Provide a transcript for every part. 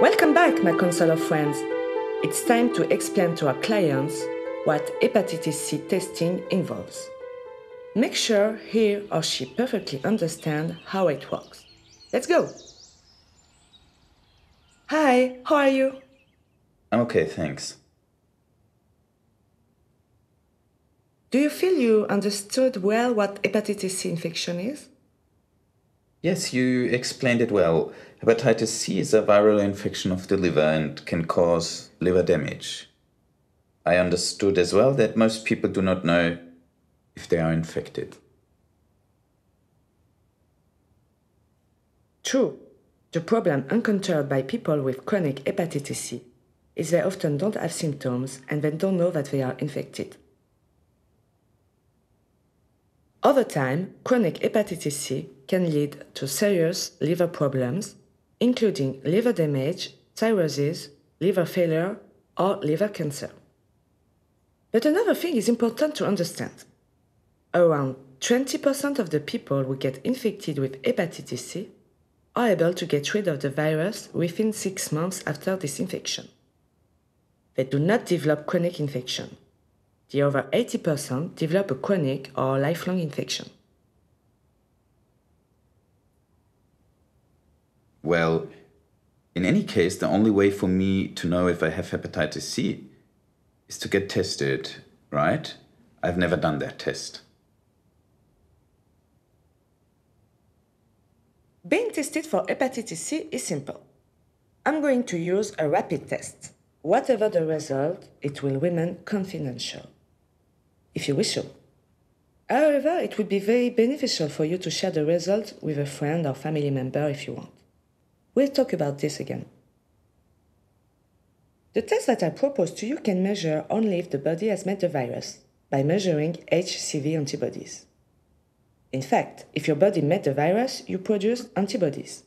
Welcome back, my consular friends. It's time to explain to our clients what hepatitis C testing involves. Make sure he or she perfectly understands how it works. Let's go! Hi, how are you? I'm okay, thanks. Do you feel you understood well what hepatitis C infection is? Yes, you explained it well. Hepatitis C is a viral infection of the liver and can cause liver damage. I understood as well that most people do not know if they are infected. True. The problem encountered by people with chronic hepatitis C is they often don't have symptoms and they don't know that they are infected. Over time, chronic hepatitis C can lead to serious liver problems, including liver damage, cirrhosis, liver failure, or liver cancer. But another thing is important to understand. Around 20% of the people who get infected with hepatitis C are able to get rid of the virus within six months after this infection. They do not develop chronic infection the other 80% develop a chronic or lifelong infection. Well, in any case, the only way for me to know if I have hepatitis C is to get tested, right? I've never done that test. Being tested for hepatitis C is simple. I'm going to use a rapid test. Whatever the result, it will remain confidential if you wish so. However, it would be very beneficial for you to share the result with a friend or family member if you want. We'll talk about this again. The test that I propose to you can measure only if the body has met the virus by measuring HCV antibodies. In fact, if your body met the virus, you produce antibodies.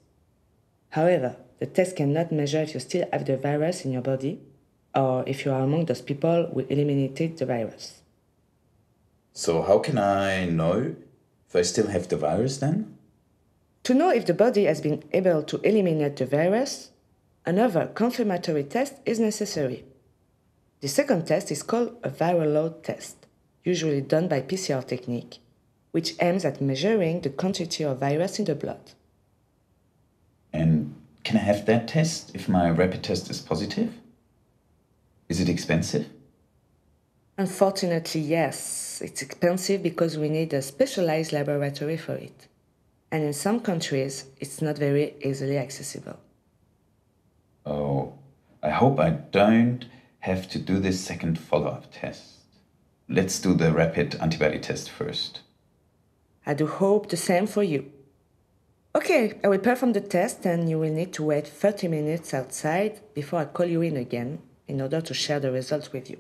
However, the test cannot measure if you still have the virus in your body or if you are among those people who eliminated the virus. So how can I know if I still have the virus then? To know if the body has been able to eliminate the virus, another confirmatory test is necessary. The second test is called a viral load test, usually done by PCR technique, which aims at measuring the quantity of virus in the blood. And can I have that test if my rapid test is positive? Is it expensive? Unfortunately, yes. It's expensive because we need a specialized laboratory for it. And in some countries, it's not very easily accessible. Oh, I hope I don't have to do this second follow up test. Let's do the rapid antibody test first. I do hope the same for you. Okay, I will perform the test and you will need to wait 30 minutes outside before I call you in again in order to share the results with you.